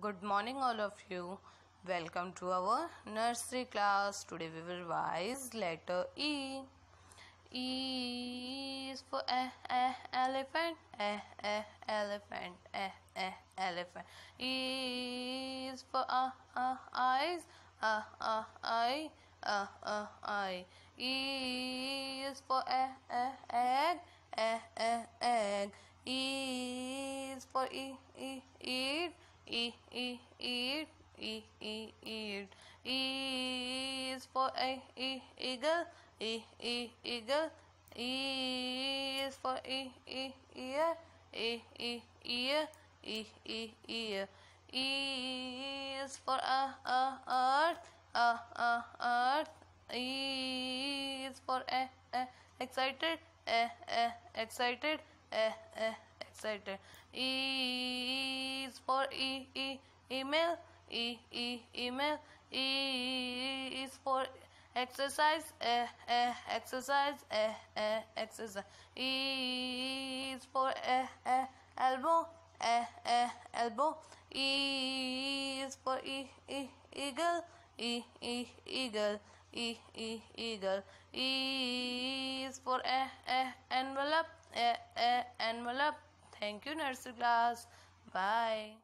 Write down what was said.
good morning all of you welcome to our nursery class today we will revise letter e e is for eh, eh, elephant eh, eh, elephant eh, eh, elephant e is for uh, uh, eyes uh, uh, eye uh, uh, eye e is for eh, eh, egg eh, eh, egg e is for e, e, eat E E E E E E E is for a e, eagle E E eagle E is for e e ear E E ear E E ear E is for a a earth a a earth E is for a a excited a a excited a a excited E for e e email e e email e, e is for exercise e e exercise e e exercise e is for e e elbow e e elbow e is for e, e eagle e, e eagle e, e eagle e is for e e envelope e e envelope thank you nursery class Bye.